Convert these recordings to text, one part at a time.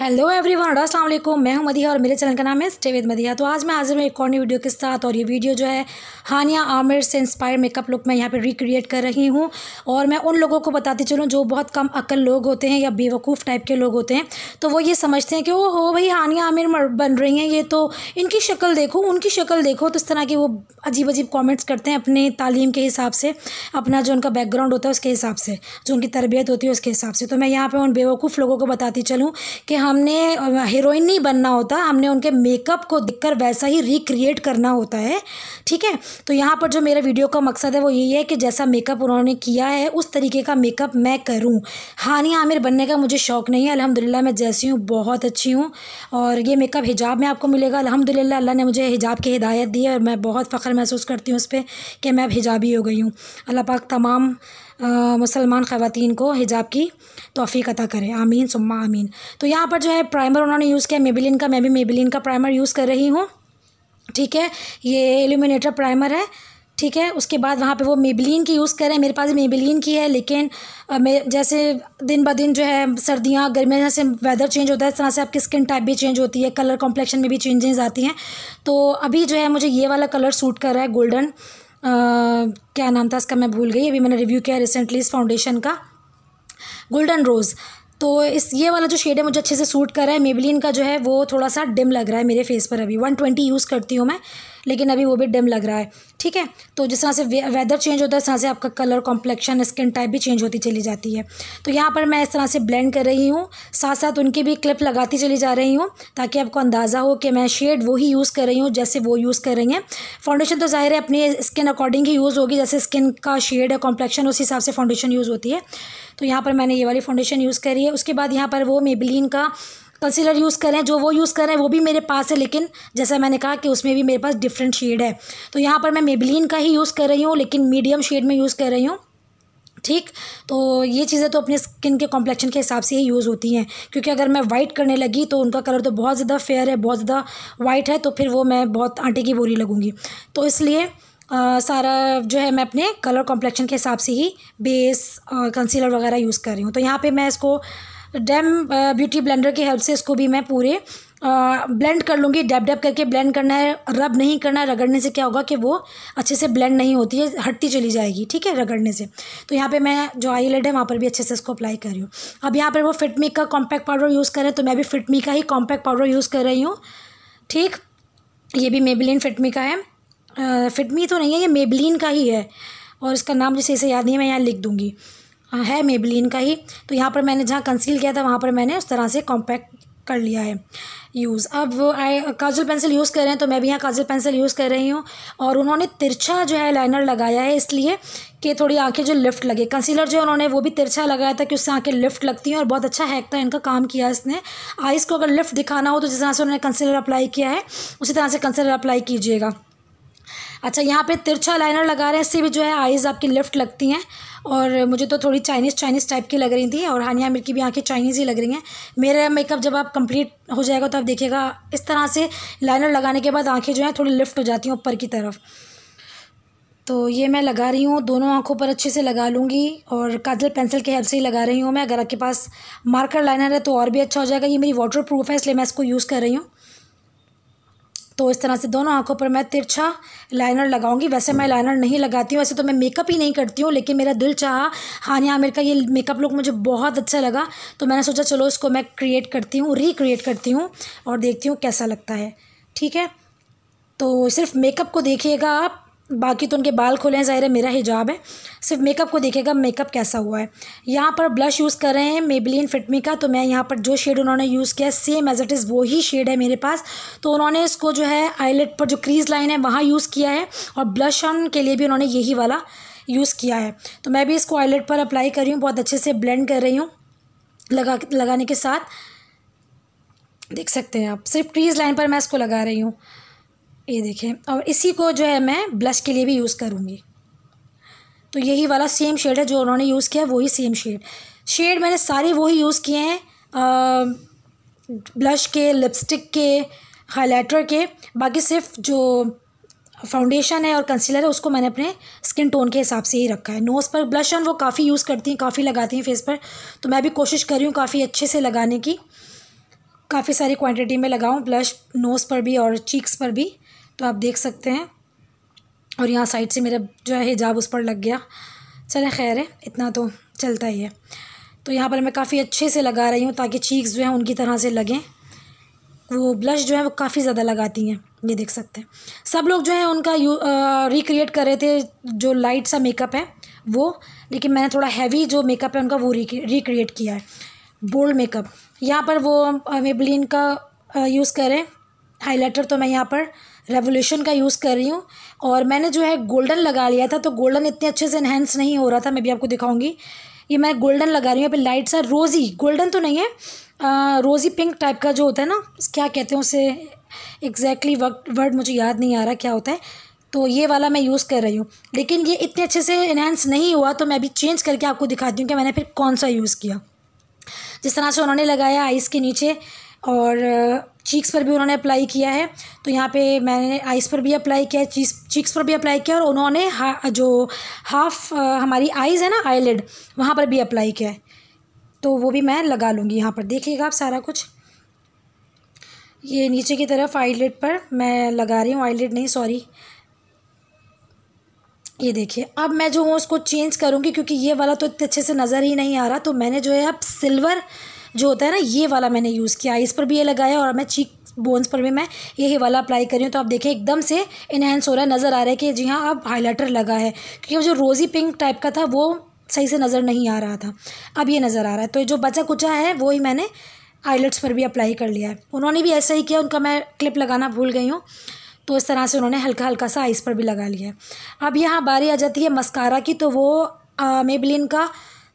hello everyone अस्सलाम वालेकुम मैं हूं मदिया और मेरे चैनल का नाम है स्टेविद मदिया तो आज मैं हाजिर हूँ एक और नई वीडियो के साथ और ये वीडियो जो है हानिया आमिर से इंस्पायर मेकअप लुक मैं यहाँ पे रिक्रिएट कर रही हूँ और मैं उन लोगों को बताती चलूँ जो बहुत कम अकल लोग होते हैं या बेवकूफ़ टाइप के लोग होते हैं तो वो ये समझते हैं कि ओ हो भाई हानिया आमिर बन रही हैं ये तो इनकी शक्ल देखो उनकी शक्ल देखो तो इस तरह के वो अजीब अजीब कॉमेंट्स करते हैं अपने तालीम के हिसाब से अपना जो उनका बैकग्राउंड होता है उसके हिसाब से जो उनकी तरबियत होती है उसके हिसाब से तो मैं यहाँ पर उन बेवकूफ़ लोगों को बताती चलूँ कि हमने हीरोइन नहीं बनना होता हमने उनके मेकअप को देखकर वैसा ही रिक्रिएट करना होता है ठीक है तो यहाँ पर जो मेरे वीडियो का मकसद है वो यही है कि जैसा मेकअप उन्होंने किया है उस तरीके का मेकअप मैं करूँ हानिया आमिर बनने का मुझे शौक़ नहीं है अलहमदिल्ला मैं जैसी हूँ बहुत अच्छी हूँ और ये मेकअप हिजाब में आपको मिलेगा अलहमदिल्ला अल्लाह ने मुझे हिजाब की हिदायत दी है और मैं बहुत फ़ख्र महसूस करती हूँ उस पर कि मैं अब हिजाबी हो गई हूँ अल्लाह पाक तमाम मुसलमान ख़वान को हिजाब की तोफ़ी अता करें आमीन सुम्मा आमीन तो यहाँ पर जो है प्राइमर उन्होंने यूज़ किया मेबिलिन का मैं भी मेबिलिन का प्राइमर यूज़ कर रही हूँ ठीक है ये एल्यूमिनेटर प्राइमर है ठीक है उसके बाद वहाँ पे वो मेबलिन की यूज़ करें मेरे पास मेबलिन की है लेकिन मैं जैसे दिन ब दिन जो है सर्दियाँ गर्मियाँ जैसे वेदर चेंज होता है इस तरह से आपकी स्किन टाइप भी चेंज होती है कलर कॉम्प्लेक्शन में भी चेंजेस आती हैं तो अभी जो है मुझे ये वाला कलर सूट कर रहा है गोल्डन क्या नाम था इसका मैं भूल गई अभी मैंने रिव्यू किया रिसेंटली इस फाउंडेशन का गोल्डन रोज़ तो इस ये वाला जो शेड है मुझे अच्छे से सूट कर रहा है मेबलिन का जो है वो थोड़ा सा डिम लग रहा है मेरे फेस पर अभी वन ट्वेंटी यूज़ करती हूँ मैं लेकिन अभी वो भी डिम लग रहा है ठीक है तो जिस तरह से वेदर चेंज होता है उस तरह से आपका कलर कॉम्प्लेक्शन स्किन टाइप भी चेंज होती चली जाती है तो यहाँ पर मैं इस तरह से ब्लेंड कर रही हूँ साथ साथ उनकी भी क्लिप लगाती चली जा रही हूँ ताकि आपको अंदाज़ा हो कि मैं शेड वही यूज़ कर रही हूँ जैसे वो यूज़ कर रही हैं फाउंडेशन तो ज़ाहिर है अपनी स्किन अकॉर्डिंग ही यूज़ होगी जैसे स्किन का शेड है कॉम्प्लेक्शन उस हिसाब से फाउंडेशन यूज़ होती है तो यहाँ पर मैंने ये वाली फाउंडेशन यूज़ करी है उसके बाद यहाँ पर वो मेबलिन का कंसीलर यूज़ करें जो वो यूज़ कर रहे हैं वो भी मेरे पास है लेकिन जैसा मैंने कहा कि उसमें भी मेरे पास डिफरेंट शेड है तो यहाँ पर मैं मेबलिन का ही यूज़ कर रही हूँ लेकिन मीडियम शेड में यूज़ कर रही हूँ ठीक तो ये चीज़ें तो अपने स्किन के कॉम्प्लेक्शन के हिसाब से ही यूज़ होती हैं क्योंकि अगर मैं वाइट करने लगी तो उनका कलर तो बहुत ज़्यादा फेयर है बहुत ज़्यादा वाइट है तो फिर वो मैं बहुत आटे की बोरी लगूँगी तो इसलिए आ, सारा जो है मैं अपने कलर कॉम्प्लेक्शन के हिसाब से ही बेस कंसीलर वगैरह यूज़ कर रही हूँ तो यहाँ पर मैं इसको डैम ब्यूटी ब्लेंडर की हेल्प से इसको भी मैं पूरे ब्लेंड कर लूँगी डैप डैप करके ब्लेंड करना है रब नहीं करना है रगड़ने से क्या होगा कि वो अच्छे से ब्लेंड नहीं होती है हटती चली जाएगी ठीक है रगड़ने से तो यहाँ पे मैं जो आई लेड है वहाँ पर भी अच्छे से इसको अप्लाई कर रही हूँ अब यहाँ पर वो फिटमी का कॉम्पैक्ट पाउडर यूज़ करें तो मैं भी फिटमी का ही कॉम्पैक्ट पाउडर यूज़ कर रही हूँ ठीक ये भी मेबलिन फिटमी का है फिटमी तो नहीं है ये मेबलिन का ही है और इसका नाम जैसे इसे याद नहीं है मैं यहाँ लिख दूँगी है मेबलिन का ही तो यहाँ पर मैंने जहाँ कंसील किया था वहाँ पर मैंने उस तरह से कॉम्पैक्ट कर लिया है यूज़ अब वो आई काजल पेंसिल यूज़ कर रहे हैं तो मैं भी यहाँ काजल पेंसिल यूज़ कर रही हूँ और उन्होंने तिरछा जो है लाइनर लगाया है इसलिए कि थोड़ी आंखें जो लिफ्ट लगे कंसीलर जो उन्होंने वो भी तिरछा लगाया था कि उससे आंखें लिफ्ट लगती हैं और बहुत अच्छा हैक था इनका काम किया इसने आइज़ को अगर लिफ्ट दिखाना हो तो जिस तरह से उन्होंने कंसीलर अप्लाई किया है उसी तरह से कंसीलर अप्लाई कीजिएगा अच्छा यहाँ पे तिरछा लाइनर लगा रहे हैं इससे भी जो है आइज़ आपकी लिफ्ट लगती हैं और मुझे तो थोड़ी चाइनीज़ चाइनीज़ टाइप की लग रही थी और हानिया मिर्की भी आँखें चाइनीज़ ही लग रही हैं मेरा मेकअप जब आप कंप्लीट हो जाएगा तो आप देखिएगा इस तरह से लाइनर लगाने के बाद आँखें जो हैं थोड़ी लिफ्ट हो जाती हैं ऊपर की तरफ तो ये मैं लगा रही हूँ दोनों आँखों पर अच्छे से लगा लूँगी और काजल पेंसिल के हेल्प से ही लगा रही हूँ मैं अगर आपके पास मार्कर लाइनर है तो और भी अच्छा हो जाएगा ये मेरी वाटर प्रूफ है इसलिए मैं इसको यूज़ कर रही हूँ तो इस तरह से दोनों आँखों पर मैं तिरछा लाइनर लगाऊंगी वैसे मैं लाइनर नहीं लगाती हूँ वैसे तो मैं मेकअप ही नहीं करती हूँ लेकिन मेरा दिल चाहा हानिया हाँ, आमिर का ये मेकअप लुक मुझे बहुत अच्छा लगा तो मैंने सोचा चलो इसको मैं क्रिएट करती हूँ रिक्रिएट करती हूँ और देखती हूँ कैसा लगता है ठीक है तो सिर्फ मेकअप को देखिएगा आप बाकी तो उनके बाल खुले हैं ज़ाहिर है मेरा हिजाब है सिर्फ मेकअप को देखेगा मेकअप कैसा हुआ है यहाँ पर ब्लश यूज़ कर रहे हैं मेबलिन फिटमी का तो मैं यहाँ पर जो शेड उन्होंने यूज़ किया है सेम एज इट इज़ वो ही शेड है मेरे पास तो उन्होंने इसको जो है आईलेट पर जो क्रीज लाइन है वहाँ यूज़ किया है और ब्लश ऑन के लिए भी उन्होंने यही वाला यूज़ किया है तो मैं भी इसको आईलेट पर अप्लाई कर रही हूँ बहुत अच्छे से ब्लेंड कर रही हूँ लगा लगाने के साथ देख सकते हैं आप सिर्फ क्रीज लाइन पर मैं इसको लगा रही हूँ ये देखें और इसी को जो है मैं ब्लश के लिए भी यूज़ करूँगी तो यही वाला सेम शेड है जो उन्होंने यूज़ किया वही सेम शेड शेड मैंने सारे वही यूज़ किए हैं ब्लश के लिपस्टिक के हाईलाइटर के बाकी सिर्फ जो फाउंडेशन है और कंसीलर है उसको मैंने अपने स्किन टोन के हिसाब से ही रखा है नोज़ पर ब्लश ऑन वो काफ़ी यूज़ करती हैं काफ़ी लगाती हैं फेस पर तो मैं भी कोशिश कर रही हूँ काफ़ी अच्छे से लगाने की काफ़ी सारी क्वांटिटी में लगाऊँ ब्लश नोज़ पर भी और चीक्स पर भी तो आप देख सकते हैं और यहाँ साइड से मेरा जो है हिजाब उस पर लग गया चलें खैर है इतना तो चलता ही है तो यहाँ पर मैं काफ़ी अच्छे से लगा रही हूँ ताकि चीक्स जो हैं उनकी तरह से लगें वो ब्लश जो है वो काफ़ी ज़्यादा लगाती हैं ये देख सकते हैं सब लोग जो हैं उनका यू रिक्रिएट कर रहे थे जो लाइट सा मेकअप है वो लेकिन मैंने थोड़ा हैवी जो मेकअप है उनका वो रिक्रिएट किया है बोल्ड मेकअप यहाँ पर वो मेबलिन का यूज़ करें हाइलाइटर तो मैं यहाँ पर रेवोल्यूशन का यूज़ कर रही हूँ और मैंने जो है गोल्डन लगा लिया था तो गोल्डन इतने अच्छे से इन्हेंस नहीं हो रहा था मैं भी आपको दिखाऊंगी ये मैं गोल्डन लगा रही हूँ यहाँ पे लाइट सा रोज़ी गोल्डन तो नहीं है आ, रोज़ी पिंक टाइप का जो होता है ना क्या कहते हैं उसे एग्जैक्टली exactly वर्ड मुझे याद नहीं आ रहा क्या होता है तो ये वाला मैं यूज़ कर रही हूँ लेकिन ये इतने अच्छे से इन्हेंस नहीं हुआ तो मैं अभी चेंज करके आपको दिखाती हूँ कि मैंने फिर कौन सा यूज़ किया जिस तरह से उन्होंने लगाया आइस के नीचे और चीक्स पर भी उन्होंने अप्लाई किया है तो यहाँ पे मैंने आइस पर भी अप्लाई किया है चीज चीक्स पर भी अप्लाई किया और उन्होंने हा, जो हाफ हमारी आइज़ है ना आईलेड वहाँ पर भी अप्लाई किया है तो वो भी मैं लगा लूँगी यहाँ पर देखिएगा आप सारा कुछ ये नीचे की तरफ आईलेट पर मैं लगा रही हूँ आईलेट नहीं सॉरी ये देखिए अब मैं जो हूँ उसको चेंज करूँगी क्योंकि ये वाला तो इतने अच्छे से नज़र ही नहीं आ रहा तो मैंने जो है अब सिल्वर जो होता है ना ये वाला मैंने यूज़ किया इस पर भी ये लगाया और मैं चीक बोन्स पर भी मैं यही वाला अप्लाई कर रही हूँ तो आप देखें एकदम से इनहेंस हो रहा है नज़र आ रहा है कि जी हाँ अब हाईलाइटर लगा है क्योंकि जो रोज़ी पिंक टाइप का था वो सही से नज़र नहीं आ रहा था अब ये नज़र आ रहा है तो जो बचा कुचा है वो ही मैंने आईलेट्स पर भी अप्लाई कर लिया है उन्होंने भी ऐसा ही किया उनका मैं क्लिप लगाना भूल गई हूँ तो इस तरह से उन्होंने हल्का हल्का सा आइस पर भी लगा लिया है अब यहाँ बारी आ जाती है मस्कारा की तो वो मेबलिन का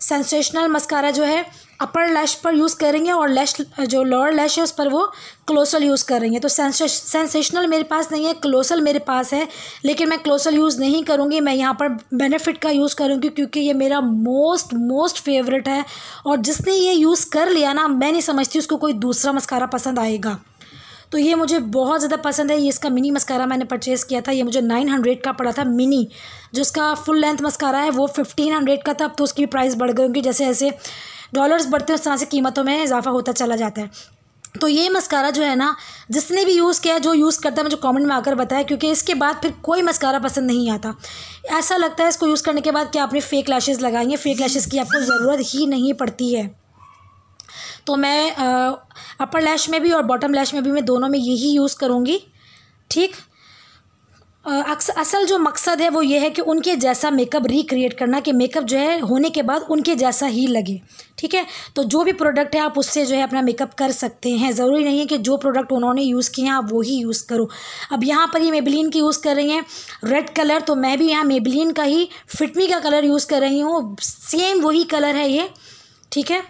सेंसेशनल मस्कारा जो है अपर लैश पर यूज़ करेंगे और लैश जो लोअर लैश है उस पर वो क्लोसल यूज़ करेंगे तो सेंसेशनल मेरे पास नहीं है क्लोसल मेरे पास है लेकिन मैं क्लोसल यूज़ नहीं करूँगी मैं यहाँ पर बेनिफिट का यूज़ करूँगी क्योंकि ये मेरा मोस्ट मोस्ट फेवरेट है और जिसने ये यूज़ कर लिया ना मैं नहीं समझती उसको कोई दूसरा मस्कारा पसंद आएगा तो ये मुझे बहुत ज़्यादा पसंद है ये इसका मिनी मस्कारा मैंने परचेज़ किया था ये मुझे नाइन हंड्रेड का पड़ा था मिनी जो इसका फुल लेंथ मस्कारा है वो फिफ्टीन हंड्रेड का था अब तो उसकी प्राइस बढ़ गई होंगी जैसे जैसे डॉलर्स बढ़ते हैं उस तरह से कीमतों में इजाफा होता चला जाता है तो ये मस्कारा जो है ना जिसने भी यूज़ किया जो यूज़ करता है मुझे कमेंट में आकर बताया क्योंकि इसके बाद फिर कोई मस्कारा पसंद नहीं आता ऐसा लगता है इसको यूज़ करने के बाद क्या आपने फेक लैशेज़ लगाएंगे फेक लैशेज़ की आपको ज़रूरत ही नहीं पड़ती है तो मैं अपर लैश में भी और बॉटम लैश में भी मैं दोनों में यही यूज़ करूँगी ठीक अक्सर असल जो मकसद है वो ये है कि उनके जैसा मेकअप रिक्रिएट करना कि मेकअप जो है होने के बाद उनके जैसा ही लगे ठीक है तो जो भी प्रोडक्ट है आप उससे जो है अपना मेकअप कर सकते हैं ज़रूरी नहीं है कि जो प्रोडक्ट उन्होंने यूज़ किए हैं आप वो ही यूज़ करो अब यहाँ पर ये मेबलिन की यूज़ कर रही हैं रेड कलर तो मैं भी यहाँ मेबलिन का ही फिटमी का कलर यूज़ कर रही हूँ सेम वही कलर है ये ठीक है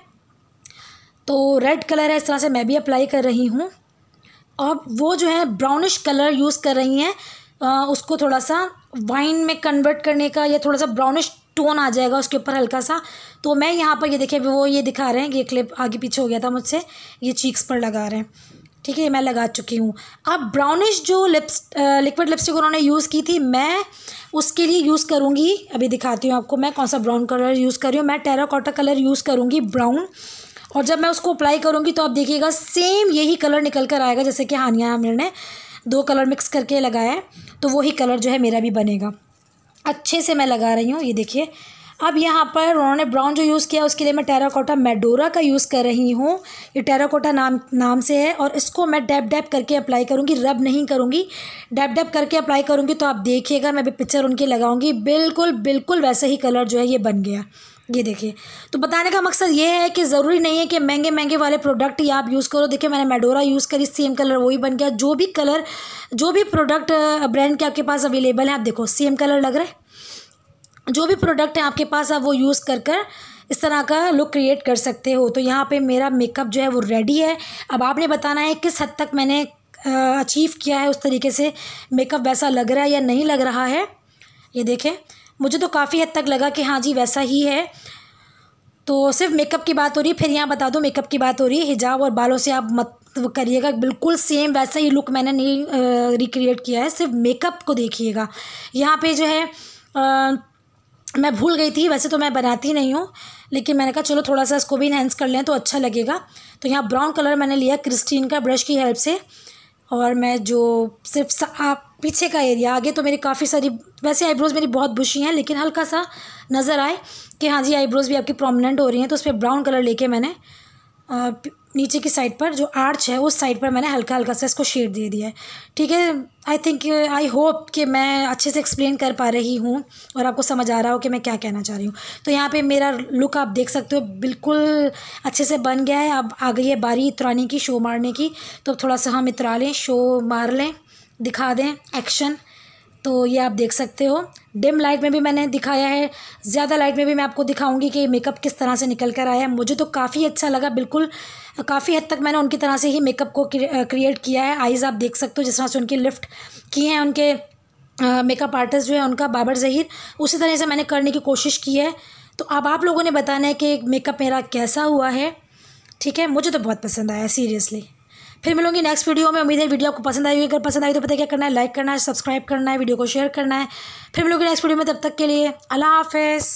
तो रेड कलर है इस तरह से मैं भी अप्लाई कर रही हूँ अब वो जो है ब्राउनिश कलर यूज़ कर रही हैं उसको थोड़ा सा वाइन में कन्वर्ट करने का या थोड़ा सा ब्राउनिश टोन आ जाएगा उसके ऊपर हल्का सा तो मैं यहाँ पर ये देखिए वो ये दिखा रहे हैं ये क्लिप आगे पीछे हो गया था मुझसे ये चीक्स पर लगा रहे हैं ठीक है ये मैं लगा चुकी हूँ अब ब्राउनिश जो लिप्स लिक्विड लिपस्टिक उन्होंने यूज़ की थी मैं उसके लिए यूज़ करूँगी अभी दिखाती हूँ आपको मैं कौन सा ब्राउन कलर यूज़ कर रही हूँ मैं टेरा कॉटा कलर यूज़ करूँगी ब्राउन और जब मैं उसको अप्लाई करूँगी तो आप देखिएगा सेम यही कलर निकल कर आएगा जैसे कि हानिया मैंने दो कलर मिक्स करके लगाया है तो वही कलर जो है मेरा भी बनेगा अच्छे से मैं लगा रही हूँ ये देखिए अब यहाँ पर उन्होंने ब्राउन जो यूज़ किया उसके लिए मैं टेराकोटा मेडोरा का यूज़ कर रही हूँ ये टेराकोटा नाम नाम से है और इसको मैं डैप डैप करके अप्लाई करूँगी रब नहीं करूँगी डैप डैप करके अप्लाई करूँगी तो आप देखिएगा मैं भी पिक्चर उनकी लगाऊँगी बिल्कुल बिल्कुल वैसे ही कलर जो है ये बन गया ये देखिए तो बताने का मकसद ये है कि ज़रूरी नहीं है कि महंगे महंगे वाले प्रोडक्ट ही आप यूज़ करो देखिए मैंने मेडोरा यूज़ करी सेम कलर वही बन गया जो भी कलर जो भी प्रोडक्ट ब्रांड के आपके पास अवेलेबल है आप देखो सेम कलर लग रहा है जो भी प्रोडक्ट है आपके पास आप वो यूज़ कर कर इस तरह का लुक क्रिएट कर सकते हो तो यहाँ पे मेरा मेकअप जो है वो रेडी है अब आपने बताना है किस हद तक मैंने अचीव किया है उस तरीके से मेकअप वैसा लग रहा है या नहीं लग रहा है ये देखें मुझे तो काफ़ी हद तक लगा कि हाँ जी वैसा ही है तो सिर्फ मेकअप की बात हो रही है फिर यहाँ बता दो मेकअप की बात हो रही है हिजाब और बालों से आप मत करिएगा बिल्कुल सेम वैसा ही लुक मैंने नहीं रिक्रिएट किया है सिर्फ मेकअप को देखिएगा यहाँ पे जो है आ, मैं भूल गई थी वैसे तो मैं बनाती नहीं हूँ लेकिन मैंने कहा चलो थोड़ा सा इसको भी इन्हेंस कर लें तो अच्छा लगेगा तो यहाँ ब्राउन कलर मैंने लिया क्रिस्टीन का ब्रश की हेल्प से और मैं जो सिर्फ आप पीछे का एरिया आगे तो मेरी काफ़ी सारी वैसे आईब्रोज़ मेरी बहुत बुशी हैं लेकिन हल्का सा नज़र आए कि हाँ जी आईब्रोज़ भी आपकी प्रोमिनेंट हो रही हैं तो उस पर ब्राउन कलर लेके मैंने नीचे की साइड पर जो आर्च है उस साइड पर मैंने हल्का हल्का सा इसको शेड दे दिया है ठीक है आई थिंक आई होप कि मैं अच्छे से एक्सप्लेन कर पा रही हूँ और आपको समझ आ रहा हो कि मैं क्या कहना चाह रही हूँ तो यहाँ पे मेरा लुक आप देख सकते हो बिल्कुल अच्छे से बन गया है अब आ गई है बारी इतराने की शो मारने की तो थोड़ा सा हम इतरा लें शो मार लें दिखा दें एक्शन तो ये आप देख सकते हो डिम लाइट में भी मैंने दिखाया है ज़्यादा लाइट में भी मैं आपको दिखाऊंगी कि मेकअप किस तरह से निकल कर आया है मुझे तो काफ़ी अच्छा लगा बिल्कुल काफ़ी हद तक मैंने उनकी तरह से ही मेकअप को क्रिएट किया है आइज़ आप देख सकते हो जिस तरह से उनकी लिफ्ट की हैं उनके मेकअप आर्टिस्ट जो है उनका बाबर जहीर उसी तरह से मैंने करने की कोशिश की है तो अब आप लोगों ने बताना है कि मेकअप मेरा कैसा हुआ है ठीक है मुझे तो बहुत पसंद आया सीरियसली फिर मिलूंगी नेक्स्ट वीडियो में उम्मीद है वीडियो आपको पसंद आई अगर पसंद आई तो पता क्या करना है लाइक करना है सब्सक्राइब करना है वीडियो को शेयर करना है फिर मिलूंगी नेक्स्ट वीडियो में तब तक के लिए अल्लाह हाफिज़